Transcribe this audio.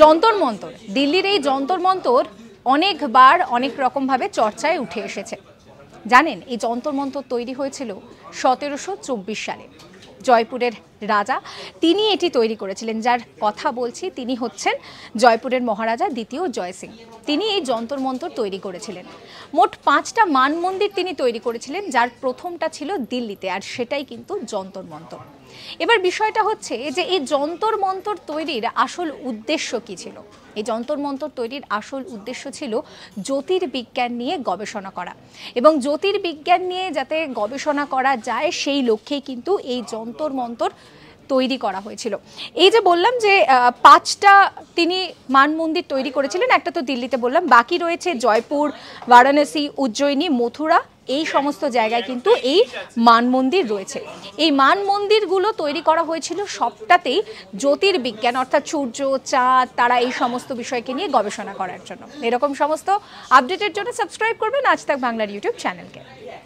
যন্তর মন্তর দিল্লির এই যন্তর মন্তর অনেকবার অনেক রকমভাবে চর্চায় উঠে এসেছে জানেন এই যন্তর মন্তর তৈরি হয়েছিল সতেরোশো সালে জয়পুরের রাজা তিনি এটি তৈরি করেছিলেন যার কথা বলছি তিনি হচ্ছেন জয়পুরের মহারাজা দ্বিতীয় জয় সিং তিনি এই যন্তর মন্তর তৈরি করেছিলেন মোট পাঁচটা মান মন্দির তিনি তৈরি করেছিলেন যার প্রথমটা ছিল দিল্লিতে আর সেটাই কিন্তু যন্তর মন্তর এবার বিষয়টা হচ্ছে যে এই যন্তর মন্তর তৈরির আসল উদ্দেশ্য কী ছিল এই যন্তর মন্তর তৈরির আসল উদ্দেশ্য ছিল জ্যোতির্বিজ্ঞান নিয়ে গবেষণা করা এবং জ্যোতির্বিজ্ঞান নিয়ে যাতে গবেষণা করা যায় সেই লক্ষ্যেই কিন্তু এই যন্তর মন্তর তৈরি করা হয়েছিল এই যে বললাম যে পাঁচটা তিনি মান মন্দির তৈরি করেছিলেন একটা তো দিল্লিতে বললাম বাকি রয়েছে জয়পুর বারাণসী উজ্জয়িনী মথুরা এই সমস্ত জায়গায় কিন্তু এই মান মন্দির রয়েছে এই মান মন্দিরগুলো তৈরি করা হয়েছিল সবটাতেই জ্যোতির্বিজ্ঞান অর্থাৎ সূর্য চাঁদ তারা এই সমস্ত বিষয়কে নিয়ে গবেষণা করার জন্য এরকম সমস্ত আপডেটের জন্য সাবস্ক্রাইব করবেন আজ তাক বাংলার ইউটিউব চ্যানেলকে